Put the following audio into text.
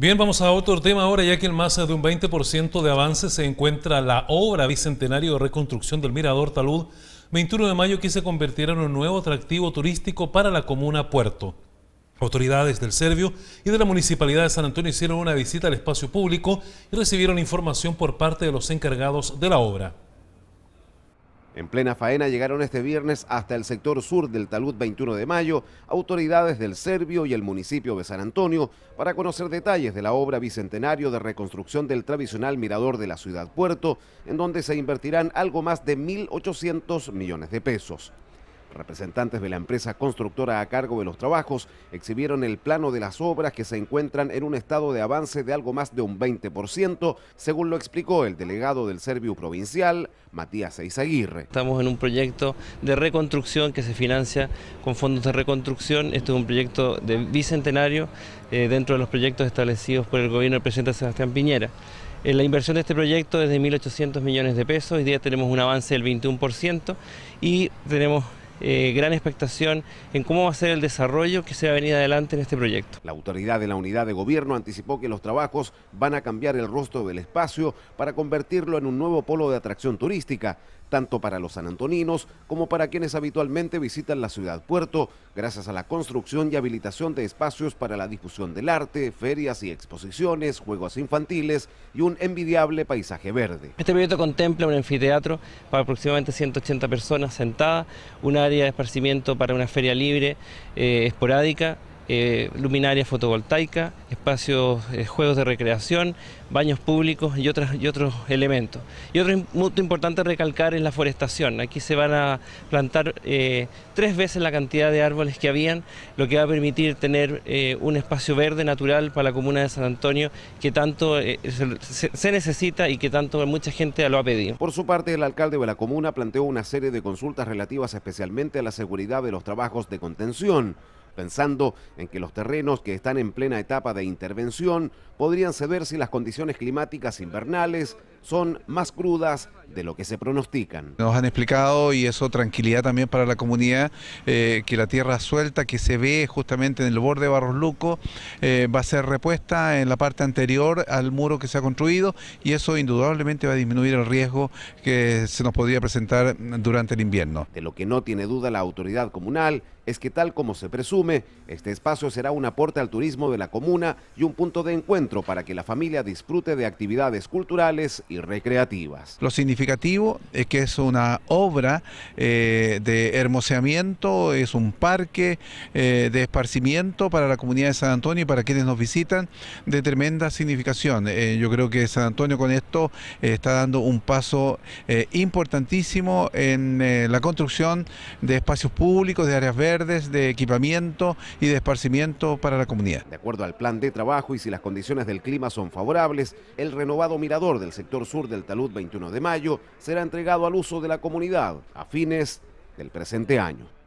Bien, vamos a otro tema ahora, ya que en más de un 20% de avance se encuentra la obra bicentenario de reconstrucción del Mirador Talud, 21 de mayo que se convertirá en un nuevo atractivo turístico para la comuna Puerto. Autoridades del Servio y de la Municipalidad de San Antonio hicieron una visita al espacio público y recibieron información por parte de los encargados de la obra. En plena faena llegaron este viernes hasta el sector sur del Talud 21 de Mayo autoridades del Servio y el municipio de San Antonio para conocer detalles de la obra bicentenario de reconstrucción del tradicional mirador de la ciudad puerto, en donde se invertirán algo más de 1.800 millones de pesos. Representantes de la empresa constructora a cargo de los trabajos exhibieron el plano de las obras que se encuentran en un estado de avance de algo más de un 20%, según lo explicó el delegado del Servio Provincial, Matías Eizaguirre. Estamos en un proyecto de reconstrucción que se financia con fondos de reconstrucción. Este es un proyecto de bicentenario eh, dentro de los proyectos establecidos por el gobierno del presidente Sebastián Piñera. Eh, la inversión de este proyecto es de 1.800 millones de pesos, hoy día tenemos un avance del 21% y tenemos eh, gran expectación en cómo va a ser el desarrollo que se ha venido adelante en este proyecto. La autoridad de la unidad de gobierno anticipó que los trabajos van a cambiar el rostro del espacio para convertirlo en un nuevo polo de atracción turística, tanto para los sanantoninos como para quienes habitualmente visitan la ciudad puerto, gracias a la construcción y habilitación de espacios para la difusión del arte, ferias y exposiciones, juegos infantiles y un envidiable paisaje verde. Este proyecto contempla un anfiteatro para aproximadamente 180 personas sentadas, una de esparcimiento para una feria libre, eh, esporádica, eh, ...luminaria fotovoltaica, espacios, eh, juegos de recreación, baños públicos y, y otros elementos. Y otro punto importante recalcar es la forestación. Aquí se van a plantar eh, tres veces la cantidad de árboles que habían, lo que va a permitir tener un espacio verde natural para la comuna de San Antonio que tanto se, necesita y que tanto mucha gente lo ha pedido. Por su parte, el alcalde de la comuna planteó una serie de consultas relativas especialmente a la seguridad de los trabajos de contención pensando en que los terrenos que están en plena etapa de intervención podrían saber si las condiciones climáticas invernales son más crudas de lo que se pronostican. Nos han explicado, y eso tranquilidad también para la comunidad, eh, que la tierra suelta que se ve justamente en el borde de Barros Luco eh, va a ser repuesta en la parte anterior al muro que se ha construido y eso indudablemente va a disminuir el riesgo que se nos podría presentar durante el invierno. De lo que no tiene duda la autoridad comunal es que tal como se presume, este espacio será un aporte al turismo de la comuna y un punto de encuentro para que la familia disfrute de actividades culturales y recreativas. Lo significativo es que es una obra eh, de hermoseamiento, es un parque eh, de esparcimiento para la comunidad de San Antonio y para quienes nos visitan de tremenda significación. Eh, yo creo que San Antonio con esto está dando un paso importantísimo en la construcción de espacios públicos, de áreas verdes, de equipamiento y de esparcimiento para la comunidad. De acuerdo al plan de trabajo y si las condiciones del clima son favorables, el renovado mirador del sector sur del Talud 21 de mayo será entregado al uso de la comunidad a fines del presente año.